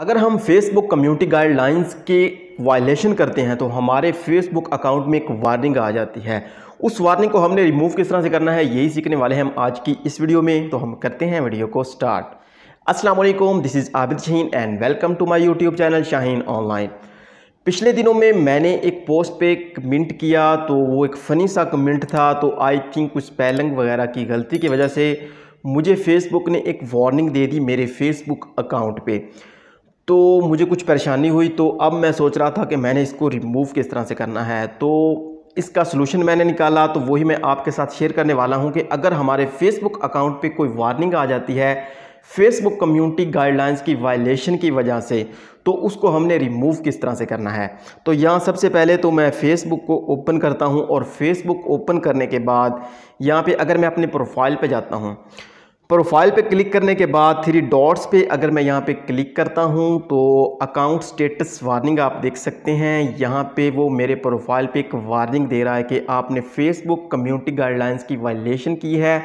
अगर हम Facebook community guidelines के वायलेशन करते हैं तो हमारे फेसबुक अकाउंट में एक वार्निंग आ जाती है उस वार्निंग को हमने रिमूव किस तरह से करना है यही सीखने वाले हैं हम आज की इस वीडियो में तो हम करते हैं वीडियो को स्टार्ट असलम this is Abid Shaheen and welcome to my YouTube channel Shaheen online पिछले दिनों में मैंने एक पोस्ट पे कमेंट किया तो वो एक फ़नी सा कमेंट था तो आई थिंक कुछ स्पेलिंग वगैरह की गलती की वजह से मुझे फेसबुक ने एक वार्निंग दे दी मेरे फेसबुक अकाउंट पे तो मुझे कुछ परेशानी हुई तो अब मैं सोच रहा था कि मैंने इसको रिमूव किस तरह से करना है तो इसका सलूशन मैंने निकाला तो वही मैं आपके साथ शेयर करने वाला हूं कि अगर हमारे फेसबुक अकाउंट पे कोई वार्निंग आ जाती है फेसबुक कम्युनिटी गाइडलाइंस की वायलेशन की वजह से तो उसको हमने रिमूव किस तरह से करना है तो यहाँ सबसे पहले तो मैं फेसबुक को ओपन करता हूँ और फेसबुक ओपन करने के बाद यहाँ पर अगर मैं अपने प्रोफाइल पर जाता हूँ प्रोफाइल पे क्लिक करने के बाद थ्री डॉट्स पे अगर मैं यहाँ पे क्लिक करता हूँ तो अकाउंट स्टेटस वार्निंग आप देख सकते हैं यहाँ पे वो मेरे प्रोफाइल पे एक वार्निंग दे रहा है कि आपने फेसबुक कम्युनिटी गाइडलाइंस की वायलेशन की है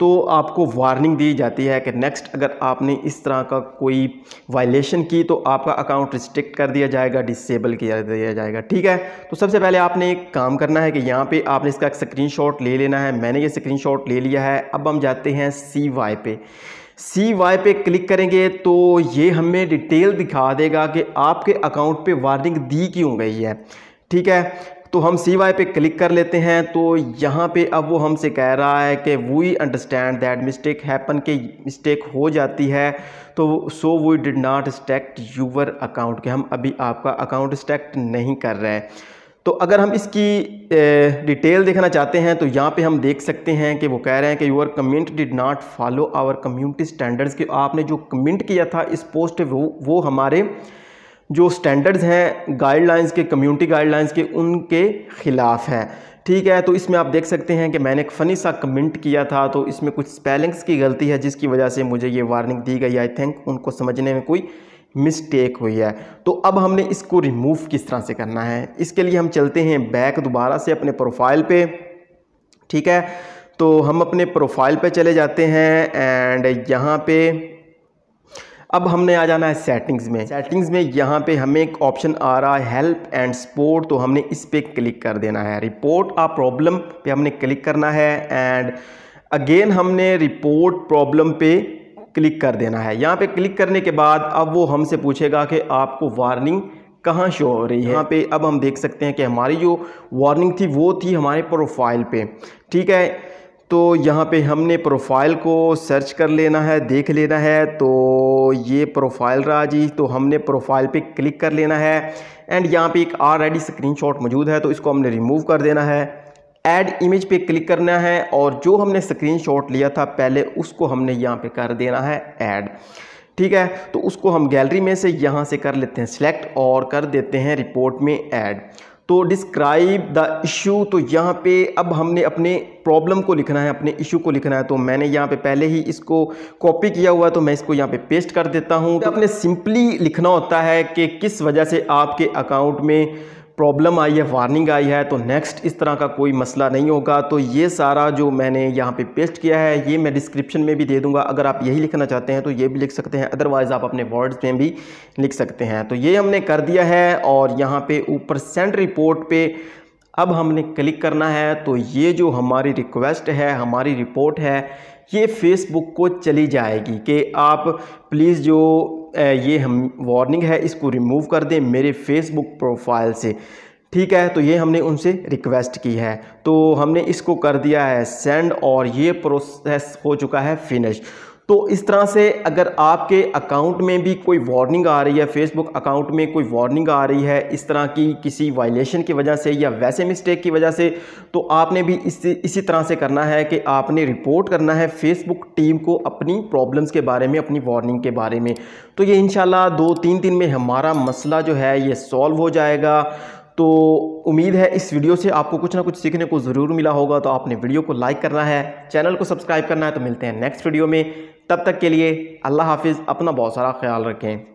तो आपको वार्निंग दी जाती है कि नेक्स्ट अगर आपने इस तरह का कोई वायलेशन की तो आपका अकाउंट रिस्ट्रिक्ट कर दिया जाएगा डिसेबल किया दिया जाएगा ठीक है तो सबसे पहले आपने एक काम करना है कि यहाँ पे आपने इसका एक स्क्रीनशॉट ले लेना है मैंने ये स्क्रीनशॉट ले लिया है अब हम जाते हैं सी वाई पे सी वाई पे क्लिक करेंगे तो ये हमें डिटेल दिखा देगा कि आपके अकाउंट पर वार्निंग दी क्यों गई है ठीक है तो हम सी वाई पे क्लिक कर लेते हैं तो यहाँ पे अब वो हमसे कह रहा है कि we understand that mistake happen के मिस्टेक हो जाती है तो so we did not restrict your account के हम अभी आपका अकाउंट स्टेक्ट नहीं कर रहे हैं तो अगर हम इसकी डिटेल देखना चाहते हैं तो यहाँ पे हम देख सकते हैं कि वो कह रहे हैं कि your comment did not follow our community standards कि आपने जो कमेंट किया था इस पोस्ट वो वो हमारे जो स्टैंडर्ड्स हैं गाइडलाइंस के कम्युनिटी गाइडलाइंस के उनके ख़िलाफ़ हैं ठीक है तो इसमें आप देख सकते हैं कि मैंने एक फ़नी सा कमेंट किया था तो इसमें कुछ स्पेलिंग्स की गलती है जिसकी वजह से मुझे ये वार्निंग दी गई आई थिंक उनको समझने में कोई मिस्टेक हुई है तो अब हमने इसको रिमूव किस तरह से करना है इसके लिए हम चलते हैं बैक दोबारा से अपने प्रोफाइल पर ठीक है तो हम अपने प्रोफाइल पर चले जाते हैं एंड यहाँ पर अब हमने आ जाना है सेटिंग्स में सेटिंग्स में यहाँ पे हमें एक ऑप्शन आ रहा है हेल्प एंड सपोर्ट तो हमने इस पर क्लिक कर देना है रिपोर्ट आ प्रॉब्लम पे हमने क्लिक करना है एंड अगेन हमने रिपोर्ट प्रॉब्लम पे क्लिक कर देना है यहाँ पे क्लिक करने के बाद अब वो हमसे पूछेगा कि आपको वार्निंग कहाँ शो हो रही है यहाँ पे अब हम देख सकते हैं कि हमारी जो वार्निंग थी वो थी हमारे प्रोफाइल पे ठीक है तो यहाँ पे हमने प्रोफाइल को सर्च कर लेना है देख लेना है तो ये प्रोफाइल रहा जी तो हमने प्रोफाइल पे क्लिक कर लेना है एंड यहाँ पे एक ऑलरेडी स्क्रीनशॉट मौजूद है तो इसको हमने रिमूव कर देना है ऐड इमेज पे क्लिक करना है और जो हमने स्क्रीनशॉट लिया था पहले उसको हमने यहाँ पे कर देना है ऐड ठीक है तो उसको हम गैलरी में से यहाँ से कर लेते हैं सिलेक्ट और कर देते हैं रिपोर्ट में ऐड तो डिस्क्राइब द इशू तो यहाँ पे अब हमने अपने प्रॉब्लम को लिखना है अपने इशू को लिखना है तो मैंने यहाँ पे पहले ही इसको कॉपी किया हुआ है तो मैं इसको यहाँ पे पेस्ट कर देता हूँ तो अपने सिंपली लिखना होता है कि किस वजह से आपके अकाउंट में प्रॉब्लम आई है वार्निंग आई है तो नेक्स्ट इस तरह का कोई मसला नहीं होगा तो ये सारा जो मैंने यहाँ पे पेस्ट किया है ये मैं डिस्क्रिप्शन में भी दे दूंगा अगर आप यही लिखना चाहते हैं तो ये भी लिख सकते हैं अदरवाइज़ आप अपने वर्ड्स में भी लिख सकते हैं तो ये हमने कर दिया है और यहाँ पे ऊपर सेंड रिपोर्ट पे अब हमने क्लिक करना है तो ये जो हमारी रिक्वेस्ट है हमारी रिपोर्ट है ये फेसबुक को चली जाएगी कि आप प्लीज़ जो ये हम वार्निंग है इसको रिमूव कर दें मेरे फेसबुक प्रोफाइल से ठीक है तो ये हमने उनसे रिक्वेस्ट की है तो हमने इसको कर दिया है सेंड और ये प्रोसेस हो चुका है फिनिश तो इस तरह से अगर आपके अकाउंट में भी कोई वार्निंग आ रही है फेसबुक अकाउंट में कोई वार्निंग आ रही है इस तरह की किसी वायलेशन की वजह से या वैसे मिस्टेक की वजह से तो आपने भी इसी इसी तरह से करना है कि आपने रिपोर्ट करना है फेसबुक टीम को अपनी प्रॉब्लम्स के बारे में अपनी वार्निंग के बारे में तो ये इन दो तीन दिन में हमारा मसला जो है ये सॉल्व हो जाएगा तो उम्मीद है इस वीडियो से आपको कुछ ना कुछ सीखने को ज़रूर मिला होगा तो आपने वीडियो को लाइक करना है चैनल को सब्सक्राइब करना है तो मिलते हैं नेक्स्ट वीडियो में तब तक के लिए अल्लाह हाफिज़ अपना बहुत सारा ख्याल रखें